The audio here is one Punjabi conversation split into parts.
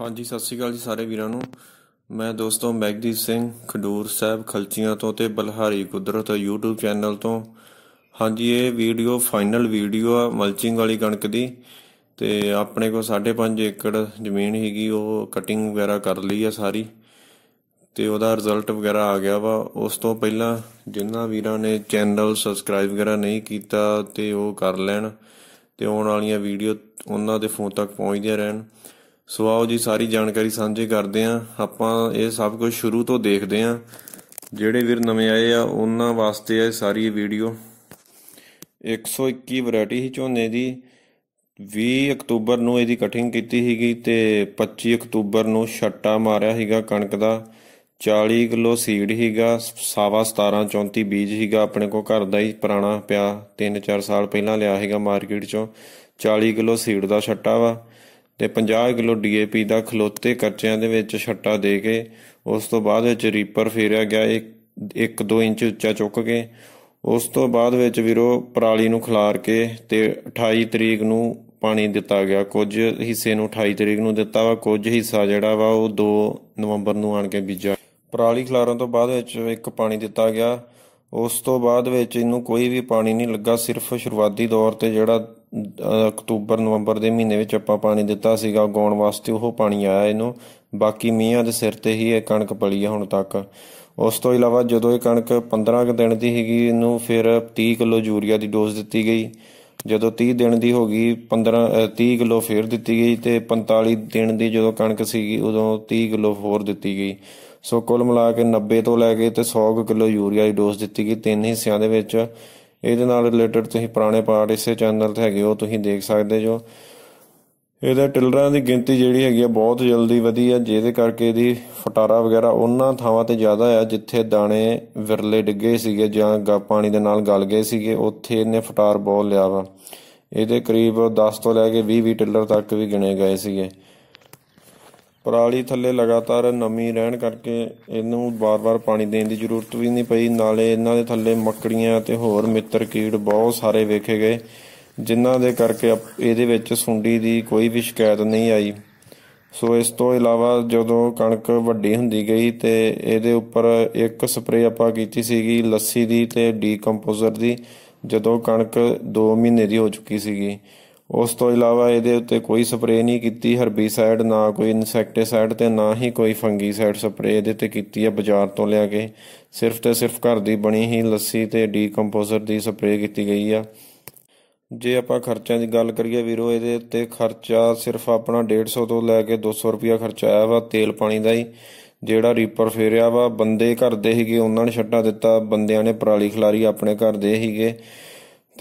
ਹਾਂਜੀ ਸਤਿ ਸ਼੍ਰੀ ਅਕਾਲ ਜੀ ਸਾਰੇ ਵੀਰਾਂ ਨੂੰ ਮੈਂ ਦੋਸਤੋ ਮੈਗਦੀਪ ਸਿੰਘ ਖਡੂਰ ਸਾਹਿਬ ਖਲਚੀਆਂ ਤੋਂ ਤੇ ਬਲਹਾਰੀ ਕੁਦਰਤ YouTube ਚੈਨਲ ਤੋਂ ਹਾਂਜੀ ਇਹ ਵੀਡੀਓ ਫਾਈਨਲ ਵੀਡੀਓ ਆ ਮਲਚਿੰਗ ਵਾਲੀ ਕਣਕ ਦੀ ਤੇ ਆਪਣੇ ਕੋਲ 5.5 ਏਕੜ ਜ਼ਮੀਨ ਹੈਗੀ ਉਹ ਕਟਿੰਗ ਵਗੈਰਾ ਕਰ ਲਈ ਆ ਸਾਰੀ ਤੇ ਉਹਦਾ ਰਿਜ਼ਲਟ ਵਗੈਰਾ ਆ ਗਿਆ ਵਾ ਉਸ ਤੋਂ ਪਹਿਲਾਂ ਜਿਨ੍ਹਾਂ ਵੀਰਾਂ ਨੇ ਚੈਨਲ ਸਬਸਕ੍ਰਾਈਬ ਵਗੈਰਾ ਨਹੀਂ ਕੀਤਾ ਤੇ ਉਹ ਕਰ ਲੈਣ ਤੇ ਆਉਣ ਵਾਲੀਆਂ ਵੀਡੀਓ ਉਹਨਾਂ ਦੇ ਫੋਨ ਤੱਕ ਪਹੁੰਚਦੀਆਂ ਰਹਿਣ ਸੋ ਆਓ ਜੀ ਸਾਰੀ ਜਾਣਕਾਰੀ ਸਾਂਝੀ ਕਰਦੇ ਆਂ ਆਪਾਂ ਇਹ ਸਭ ਕੁਝ ਸ਼ੁਰੂ ਤੋਂ ਦੇਖਦੇ ਆਂ ਜਿਹੜੇ ਵੀਰ ਨਵੇਂ ਆਏ ਆ ਉਹਨਾਂ ਵਾਸਤੇ ਆ ਸਾਰੀ ਇਹ ਵੀਡੀਓ 121 ਵੈਰਾਈਟੀ ਹੀ ਝੋਨੇ ਦੀ 20 ਅਕਤੂਬਰ ਨੂੰ ਇਹਦੀ ਕਟਿੰਗ ਕੀਤੀ ਸੀਗੀ ਤੇ 25 ਅਕਤੂਬਰ ਨੂੰ ਛੱਟਾ ਮਾਰਿਆ ਸੀਗਾ ਕਣਕ ਦਾ 40 ਕਿਲੋ ਸੀਡ ਸੀਗਾ ਸਾਵਾ 17 34 ਬੀਜ ਸੀਗਾ ਆਪਣੇ ਕੋ ਘਰ ਦਾ ਹੀ ਪੁਰਾਣਾ ਪਿਆ 3-4 ਸਾਲ ਪਹਿਲਾਂ ਲਿਆ ਸੀਗਾ ਮਾਰਕੀਟ ਚੋਂ 40 ਕਿਲੋ ਸੀਡ ਦਾ ਛੱਟਾ ਵਾ ਤੇ 50 ਕਿਲੋ ਡੀਏਪੀ ਦਾ ਖਲੋਤੇ ਕਰਚਿਆਂ ਦੇ ਵਿੱਚ ਛੱਟਾ ਦੇ ਕੇ ਉਸ ਤੋਂ ਬਾਅਦ ਵਿੱਚ ਰੀਪਰ ਫੇਰਿਆ ਗਿਆ ਇੱਕ 2 ਇੰਚ ਉੱਚਾ ਚੁੱਕ ਕੇ ਉਸ ਤੋਂ ਬਾਅਦ ਵਿੱਚ ਵੀਰੋ ਪਰਾਲੀ ਨੂੰ ਖਲਾਰ ਕੇ ਤੇ 28 ਤਰੀਕ ਨੂੰ ਪਾਣੀ ਦਿੱਤਾ ਗਿਆ ਕੁਝ ਹਿੱਸੇ ਨੂੰ 28 ਤਰੀਕ ਨੂੰ ਦਿੱਤਾ ਵਾ ਕੁਝ ਹਿੱਸਾ ਜਿਹੜਾ ਵਾ ਉਹ 2 ਨਵੰਬਰ ਨੂੰ ਆਣ ਕੇ ਬੀਜਿਆ ਪਰਾਲੀ ਖਲਾਰਨ ਤੋਂ ਬਾਅਦ ਵਿੱਚ ਇੱਕ ਪਾਣੀ ਦਿੱਤਾ ਗਿਆ ਉਸ ਤੋਂ ਬਾਅਦ ਵਿੱਚ ਇਹਨੂੰ ਕੋਈ ਵੀ ਪਾਣੀ ਨਹੀਂ ਲੱਗਾ ਸਿਰਫ ਸ਼ੁਰੂਆਤੀ ਦੌਰ ਤੇ ਜਿਹੜਾ ਅਕਤੂਬਰ ਨਵੰਬਰ ਦੇ ਮਹੀਨੇ ਵਿੱਚ ਆਪਾਂ ਪਾਣੀ ਦਿੱਤਾ ਸੀਗਾ ਗਾਉਣ ਵਾਸਤੇ ਉਹ ਪਾਣੀ ਆਇਆ ਇਹਨੂੰ ਬਾਕੀ ਮੀਂਹਾਂ ਦੇ ਸਿਰ ਤੇ ਹੀ ਇਹ ਕਣਕ ਪਲੀ ਹੁਣ ਤੱਕ ਉਸ ਤੋਂ ਇਲਾਵਾ ਜਦੋਂ ਇਹ ਕਣਕ 15 ਕੁ ਦਿਨ ਦੀ ਹੈਗੀ ਇਹਨੂੰ ਫਿਰ 30 ਕਿਲੋ ਯੂਰੀਆ ਦੀ ਡੋਜ਼ ਦਿੱਤੀ ਗਈ ਜਦੋਂ 30 ਦਿਨ ਦੀ ਹੋ ਗਈ 15 30 ਕਿਲੋ ਫੇਰ ਦਿੱਤੀ ਗਈ ਤੇ 45 ਦਿਨ ਦੀ ਜਦੋਂ ਕਣਕ ਸੀਗੀ ਉਦੋਂ 30 ਕਿਲੋ ਹੋਰ ਦਿੱਤੀ ਗਈ ਸੋ ਕੁੱਲ ਮਿਲਾ ਕੇ 90 ਤੋਂ ਲੈ ਕੇ ਤੇ 100 ਕਿਲੋ ਯੂਰੀਆ ਦੀ ਡੋਜ਼ ਦਿੱਤੀ ਗਈ ਤਿੰਨ ਹਿੱਸਿਆਂ ਦੇ ਵਿੱਚ ਇਹਦੇ ਨਾਲ ਰਿਲੇਟਡ ਤੁਸੀਂ ਪੁਰਾਣੇ ਪਾਰਟ ਇਸੇ ਚੈਨਲ ਤੇ ਹੈਗੇ ਹੋ ਤੁਸੀਂ ਦੇਖ ਸਕਦੇ ਜੋ ਇਹਦੇ ਟਿਲਰਾਂ ਦੀ ਗਿਣਤੀ ਜਿਹੜੀ ਹੈਗੀ ਆ ਬਹੁਤ ਜਲਦੀ ਵਧੀ ਆ ਜਿਹਦੇ ਕਰਕੇ ਇਹਦੀ ਫਟਾਰਾ ਵਗੈਰਾ ਉਹਨਾਂ ਥਾਵਾਂ ਤੇ ਜ਼ਿਆਦਾ ਆ ਜਿੱਥੇ ਦਾਣੇ ਵਿਰਲੇ ਡਿੱਗੇ ਸੀਗੇ ਜਾਂ ਗਾ ਪਾਣੀ ਦੇ ਨਾਲ ਗਲ ਗਏ ਸੀਗੇ ਉੱਥੇ ਇਹਨੇ ਫਟਾਰ ਬਹੁਤ ਲਿਆ ਵਾ ਇਹਦੇ ਕਰੀਬ 10 ਤੋਂ ਲੈ ਕੇ 20 20 ਟਿਲਰ ਤੱਕ ਵੀ ਗਿਣੇ ਗਏ ਸੀਗੇ ਪਰਾਲੀ ਥੱਲੇ ਲਗਾਤਾਰ ਨਮੀ ਰਹਿਣ ਕਰਕੇ ਇਹਨੂੰ ਬਾਰ-ਬਾਰ ਪਾਣੀ ਦੇਣ ਦੀ ਜ਼ਰੂਰਤ ਵੀ ਨਹੀਂ ਪਈ ਨਾਲੇ ਇਹਨਾਂ ਦੇ ਥੱਲੇ ਮੱਕੜੀਆਂ ਤੇ ਹੋਰ ਮਿੱਤਰ ਕੀੜ ਬਹੁਤ ਸਾਰੇ ਵੇਖੇ ਗਏ ਜਿਨ੍ਹਾਂ ਦੇ ਕਰਕੇ ਇਹਦੇ ਵਿੱਚ ਸੁੰਡੀ ਦੀ ਕੋਈ ਵੀ ਸ਼ਿਕਾਇਤ ਨਹੀਂ ਆਈ ਸੋ ਇਸ ਤੋਂ ਇਲਾਵਾ ਜਦੋਂ ਕਣਕ ਵੱਡੀ ਹੁੰਦੀ ਗਈ ਤੇ ਇਹਦੇ ਉੱਪਰ ਇੱਕ ਸਪਰੇਅ ਆਪਾਂ ਕੀਤੀ ਸੀਗੀ ਲੱਸੀ ਦੀ ਤੇ ਡੀਕੰਪੋਜ਼ਰ ਦੀ ਜਦੋਂ ਕਣਕ 2 ਮਹੀਨੇ ਦੀ ਹੋ ਚੁੱਕੀ ਸੀਗੀ ਉਸ ਤੋਂ ਇਲਾਵਾ ਇਹਦੇ ਉੱਤੇ ਕੋਈ ਸਪਰੇਅ ਨਹੀਂ ਕੀਤੀ ਹਰਬੀਸਾਈਡ ਨਾ ਕੋਈ ਇਨਸੈਕਟੀਸਾਈਡ ਤੇ ਨਾ ਹੀ ਕੋਈ ਫੰਗੀਸਾਈਡ ਸਪਰੇਅ ਇਹਦੇ ਤੇ ਕੀਤੀ ਹੈ ਬਾਜ਼ਾਰ ਤੋਂ ਲਿਆ ਕੇ ਸਿਰਫ ਤੇ ਸਿਰਫ ਘਰ ਦੀ ਬਣੀ ਹੀ ਲੱਸੀ ਤੇ ਡੀਕੰਪੋਜ਼ਰ ਦੀ ਸਪਰੇਅ ਕੀਤੀ ਗਈ ਆ ਜੇ ਆਪਾਂ ਖਰਚਿਆਂ ਦੀ ਗੱਲ ਕਰੀਏ ਵੀਰੋ ਇਹਦੇ ਉੱਤੇ ਖਰਚਾ ਸਿਰਫ ਆਪਣਾ 150 ਤੋਂ ਲੈ ਕੇ 200 ਰੁਪਿਆ ਖਰਚਾ ਆਇਆ ਵਾ ਤੇਲ ਪਾਣੀ ਦਾ ਹੀ ਜਿਹੜਾ ਰੀਪਰ ਫੇਰਿਆ ਵਾ ਬੰਦੇ ਘਰ ਦੇ ਹੀਗੇ ਉਹਨਾਂ ਨੇ ਛੱਡਾ ਦਿੱਤਾ ਬੰਦਿਆਂ ਨੇ ਪਰਾਲੀ ਖਲਾਰੀ ਆਪਣੇ ਘਰ ਦੇ ਹੀਗੇ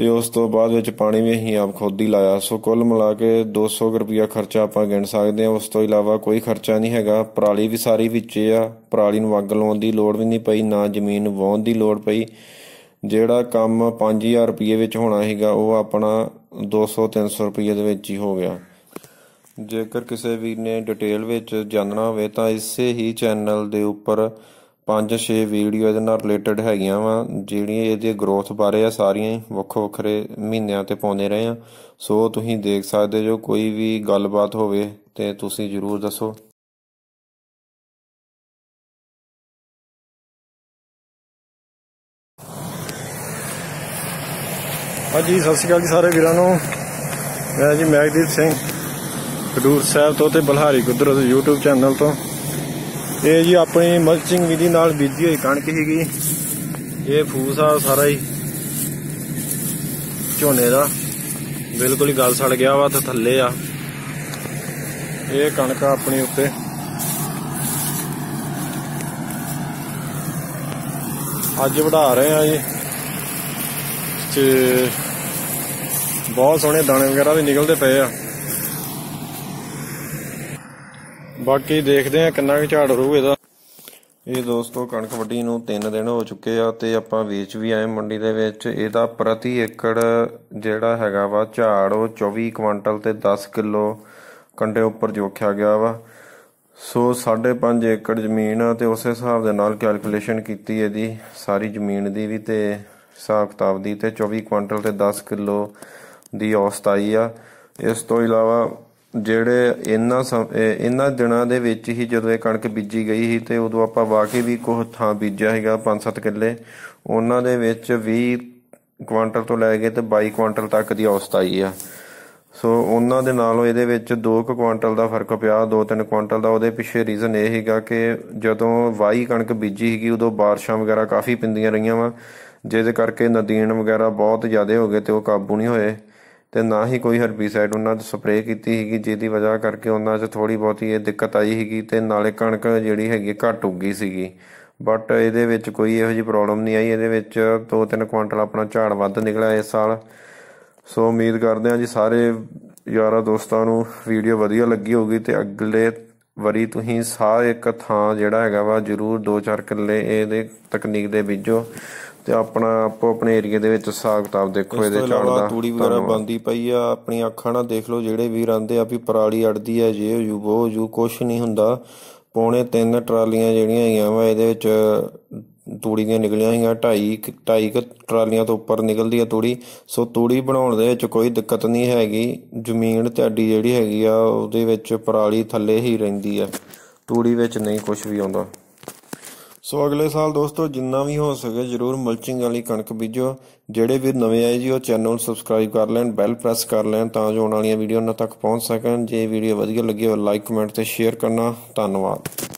ਤੇ ਉਸ ਤੋਂ ਬਾਅਦ ਵਿੱਚ ਪਾਣੀ ਵੀ ਅਸੀਂ ਆਪ ਖੁਦ ਹੀ ਲਾਇਆ ਸੋ ਕੁੱਲ ਮਿਲਾ ਕੇ 200 ਰੁਪਿਆ ਖਰਚਾ ਆਪਾਂ ਗਿਣ ਸਕਦੇ ਹਾਂ ਉਸ ਤੋਂ ਇਲਾਵਾ ਕੋਈ ਖਰਚਾ ਨਹੀਂ ਹੈਗਾ ਪਰਾਲੀ ਵੀ ਸਾਰੀ ਵਿੱਚ ਆ ਪਰਾਲੀ ਨੂੰ ਅੱਗ ਲਾਉਣ ਦੀ ਲੋੜ ਵੀ ਨਹੀਂ ਪਈ ਨਾ ਜ਼ਮੀਨ ਵਾਉਣ ਦੀ ਲੋੜ ਪਈ ਜਿਹੜਾ ਕੰਮ 5000 ਰੁਪਏ ਵਿੱਚ ਹੋਣਾ ਹੈਗਾ ਉਹ ਆਪਣਾ 200 300 ਰੁਪਏ ਦੇ ਵਿੱਚ ਹੀ ਹੋ ਗਿਆ ਜੇਕਰ ਕਿਸੇ ਵੀਰ ਨੇ ਡਿਟੇਲ ਵਿੱਚ ਜਾਣਨਾ ਹੋਵੇ ਤਾਂ ਇਸੇ ਹੀ ਚੈਨਲ ਦੇ ਉੱਪਰ ਪੰਜ ਛੇ ਵੀਡੀਓ ਇਹਦੇ ਨਾਲ ਰਿਲੇਟਡ ਹੈਗੀਆਂ ਵਾ ਜਿਹੜੀਆਂ ਇਹਦੇ ਗਰੋਥ ਬਾਰੇ ਆ ਸਾਰੀਆਂ ਹੀ ਵੱਖ ਵੱਖਰੇ ਮਹੀਨਿਆਂ ਤੇ ਪਾਉਂਦੇ ਰਹੇ ਆ ਸੋ ਤੁਸੀਂ ਦੇਖ ਸਕਦੇ ਜੋ ਕੋਈ ਵੀ ਗੱਲਬਾਤ ਹੋਵੇ ਤੇ ਤੁਸੀਂ ਜਰੂਰ ਦੱਸੋ ਹਾਂਜੀ ਸਤਿ ਸ਼੍ਰੀ ਅਕਾਲ ਜੀ ਸਾਰੇ ਵੀਰਾਂ ਨੂੰ ਮੈਂ ਜੀ ਮੈਗਦੀਪ ਸਿੰਘ ਖਡੂਰ ਸਾਹਿਬ ਤੋਂ ਤੇ ਬਲਹਾਰੀ ਗੁੱਦਰ YouTube ਚੈਨਲ ਤੋਂ ਇਹ ਜੀ ਆਪਣੀ ਮਲਚਿੰਗ ਵਿਧੀ ਨਾਲ ਬੀਜੀ ਹੋਈ ਕਣਕ ਹੈਗੀ ਇਹ ਫੂਸ ਆ ਸਾਰਾ ਹੀ ਝੋਨੇ ਦਾ ਬਿਲਕੁਲ ਹੀ ਗਲ ਸੜ ਗਿਆ ਵਾ ਤੇ ਥੱਲੇ ਆ ਇਹ ਕਣਕ ਆਪਣੀ ਉੱਤੇ ਅੱਜ ਵਧਾ ਰਹੇ ਆ ਜੀ ਤੇ ਬਹੁਤ ਸੋਹਣੇ ਦਾਣੇ ਵਗੈਰਾ ਵੀ ਨਿਕਲਦੇ ਪਏ ਆ ਬਾਕੀ ਦੇਖਦੇ ਆ ਕਿੰਨਾ ਕੁ ਝਾੜ ਰੂ ਇਹਦਾ ਇਹ ਦੋਸਤੋ ਕਣਕ ਵੱਢੀ ਨੂੰ 3 ਦਿਨ ਹੋ ਚੁੱਕੇ ਆ ਤੇ ਆਪਾਂ ਵੇਚ ਵੀ ਆਏ ਮੰਡੀ ਦੇ ਵਿੱਚ ਇਹਦਾ ਪ੍ਰਤੀ ਏਕੜ ਜਿਹੜਾ ਹੈਗਾ ਵਾ ਝਾੜ ਉਹ 24 ਕੁਇੰਟਲ ਤੇ 10 ਕਿਲੋ ਕੰਡੇ ਉੱਪਰ ਜੋਖਿਆ ਗਿਆ ਵਾ ਸੋ 5.5 ਏਕੜ ਜ਼ਮੀਨ ਆ ਤੇ ਉਸੇ ਹਿਸਾਬ ਦੇ ਨਾਲ ਕੈਲਕੂਲੇਸ਼ਨ ਕੀਤੀ ਇਹਦੀ ਸਾਰੀ ਜ਼ਮੀਨ ਦੀ ਵੀ ਤੇ ਹਿਸਾਬ ਕਿਤਾਬ ਦੀ ਤੇ 24 ਕੁਇੰਟਲ ਤੇ 10 ਕਿਲੋ ਦੀ ਔਸਤ ਆਈ ਆ ਇਸ ਤੋਂ ਇਲਾਵਾ ਜਿਹੜੇ ਇਹਨਾਂ ਇਹਨਾਂ ਦਿਨਾਂ ਦੇ ਵਿੱਚ ਹੀ ਜਦੋਂ ਇਹ ਕਣਕ ਬੀਜੀ ਗਈ ਸੀ ਤੇ ਉਦੋਂ ਆਪਾਂ ਵਾਕੇ ਵੀ ਕੋਹ ਥਾਂ ਬੀਜਿਆ ਹੈਗਾ 5-7 ਕਿੱਲੇ ਉਹਨਾਂ ਦੇ ਵਿੱਚ 20 ਕੁਆਂਟਲ ਤੋਂ ਲੈ ਕੇ ਤੇ 22 ਕੁਆਂਟਲ ਤੱਕ ਦੀ ਔਸਤ ਆਈ ਆ ਸੋ ਉਹਨਾਂ ਦੇ ਨਾਲੋਂ ਇਹਦੇ ਵਿੱਚ 2 ਕੁਆਂਟਲ ਦਾ ਫਰਕ ਪਿਆ 2-3 ਕੁਆਂਟਲ ਦਾ ਉਹਦੇ ਪਿੱਛੇ ਰੀਜ਼ਨ ਇਹ ਹੈਗਾ ਕਿ ਜਦੋਂ ਵਾਈ ਕਣਕ ਬੀਜੀ ਸੀਗੀ ਉਦੋਂ ਬਾਰਿਸ਼ਾਂ ਵਗੈਰਾ ਕਾਫੀ ਪਿੰਦੀਆਂ ਰਹੀਆਂ ਵਾ ਜਿਹਦੇ ਕਰਕੇ ਨਦੀਨ ਵਗੈਰਾ ਬਹੁਤ ਜ਼ਿਆਦਾ ਹੋ ਗਏ ਤੇ ਉਹ ਕਾਬੂ ਨਹੀਂ ਹੋਏ ਤੇ ਨਾ ਹੀ ਕੋਈ ਹਰਬੀਸਾਈਡ ਉਹਨਾਂ ਤੇ ਸਪਰੇਅ ਕੀਤੀ ਹੈਗੀ ਜਿਹਦੀ ਵਜ੍ਹਾ ਕਰਕੇ ਉਹਨਾਂ 'ਚ ਥੋੜੀ ਬਹੁਤੀ ਇਹ ਦਿੱਕਤ ਆਈ ਹੈਗੀ ਤੇ ਨਾਲੇ ਕਣਕ ਜਿਹੜੀ ਹੈਗੀ ਘਟ ਉੱਗੀ ਸੀਗੀ ਬਟ ਇਹਦੇ ਵਿੱਚ ਕੋਈ ਇਹੋ ਜਿਹੀ ਪ੍ਰੋਬਲਮ ਨਹੀਂ ਆਈ ਇਹਦੇ ਵਿੱਚ 2-3 ਕੁਇੰਟਲ ਆਪਣਾ ਝਾੜ ਵੱਧ ਨਿਕਲਿਆ ਇਸ ਸਾਲ ਸੋ ਉਮੀਦ ਕਰਦੇ ਹਾਂ ਜੀ ਸਾਰੇ ਯਾਰਾ ਦੋਸਤਾਂ ਨੂੰ ਵੀਡੀਓ ਵਧੀਆ ਲੱਗੀ ਹੋਗੀ ਤੇ ਅਗਲੇ ਵਰੀ ਤੁਸੀਂ ਸਾਰੇ ਇੱਕ ਥਾਂ ਜਿਹੜਾ ਹੈਗਾ ਵਾ ਜਰੂਰ 2-4 ਕਿੱਲੇ ਇਹਦੇ ਤਕਨੀਕ ਦੇ ਵਿੱਚੋਂ ਤੇ ਆਪਣਾ ਆਪੋ ਆਪਣੇ ਏਰੀਆ ਦੇ ਵਿੱਚ ਸਾਗਤਾਬ ਦੇਖੋ ਇਹਦੇ ਚੜਦਾ ਤੂੜੀ ਵਗੈਰਾ ਬੰਦੀ ਪਈ ਆ ਆਪਣੀ ਅੱਖਾਂ ਨਾਲ ਦੇਖ ਲਓ ਜਿਹੜੇ ਵੀਰ ਆਂਦੇ ਆ ਵੀ ਪਰਾਲੀ ਅੜਦੀ ਆ ਜੇ ਯੂ ਬੋ ਯੂ ਕੁਛ ਨਹੀਂ ਹੁੰਦਾ ਪੌਣੇ ਤਿੰਨ ਟਰਾਲੀਆਂ ਜਿਹੜੀਆਂ ਆਈਆਂ ਵਾ ਇਹਦੇ ਵਿੱਚ ਤੂੜੀ ਦੀਆਂ ਨਿਕਲੀਆਂ ਹੋਈਆਂ ਢਾਈ 2.5 ਟਰਾਲੀਆਂ ਤੋਂ ਉੱਪਰ ਨਿਕਲਦੀ ਆ ਤੂੜੀ ਸੋ ਤੂੜੀ ਬਣਾਉਣ ਦੇ ਵਿੱਚ ਕੋਈ ਦਿੱਕਤ ਨਹੀਂ ਹੈਗੀ ਜ਼ਮੀਨ ਅੱਡੀ ਜਿਹੜੀ ਹੈਗੀ ਆ ਉਹਦੇ ਵਿੱਚ ਪਰਾਲੀ ਥੱਲੇ ਹੀ ਰਹਿੰਦੀ ਆ ਤੂੜੀ ਵਿੱਚ ਨਹੀਂ ਕੁਝ ਵੀ ਆਉਂਦਾ ਸੋ ਅਗਲੇ ਸਾਲ ਦੋਸਤੋ ਜਿੰਨਾ ਵੀ ਹੋ ਸਕੇ ਜਰੂਰ ਮਲਚਿੰਗ ਵਾਲੀ ਕਣਕ ਬੀਜੋ ਜਿਹੜੇ ਵੀ ਨਵੇਂ ਆਏ ਜੀ ਉਹ ਚੈਨਲ ਸਬਸਕ੍ਰਾਈਬ ਕਰ ਲੈਣ ਬੈਲ ਪ੍ਰੈਸ ਕਰ ਲੈਣ ਤਾਂ ਜੋ ਆਉਣ ਵਾਲੀਆਂ ਵੀਡੀਓ ਉਹਨਾਂ ਤੱਕ ਪਹੁੰਚ ਸਕਣ ਜੇ ਵੀਡੀਓ ਵਧੀਆ ਲੱਗੀ ਹੋ ਲਾਈਕ ਕਮੈਂਟ ਤੇ ਸ਼ੇਅਰ ਕਰਨਾ ਧੰਨਵਾਦ